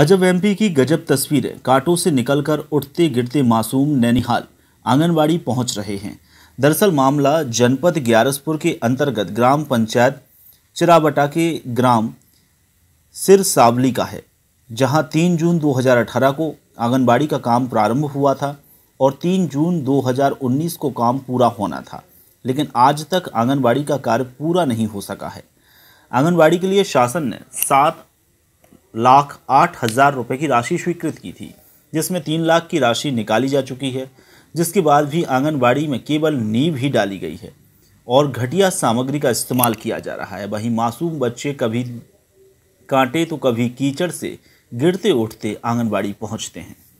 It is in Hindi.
अजब एमपी की गजब तस्वीरें कांटों से निकलकर उठते गिरते मासूम नैनिहाल आंगनबाड़ी पहुंच रहे हैं दरअसल मामला जनपद ग्यारसपुर के अंतर्गत ग्राम पंचायत चिराबटा के ग्राम सिर सावली का है जहां 3 जून 2018 को आंगनबाड़ी का काम प्रारंभ हुआ था और 3 जून 2019 को काम पूरा होना था लेकिन आज तक आंगनबाड़ी का कार्य पूरा नहीं हो सका है आंगनबाड़ी के लिए शासन ने सात लाख आठ हज़ार रुपये की राशि स्वीकृत की थी जिसमें तीन लाख की राशि निकाली जा चुकी है जिसके बाद भी आंगनबाड़ी में केवल नींव ही डाली गई है और घटिया सामग्री का इस्तेमाल किया जा रहा है वहीं मासूम बच्चे कभी कांटे तो कभी कीचड़ से गिरते उठते आंगनबाड़ी पहुंचते हैं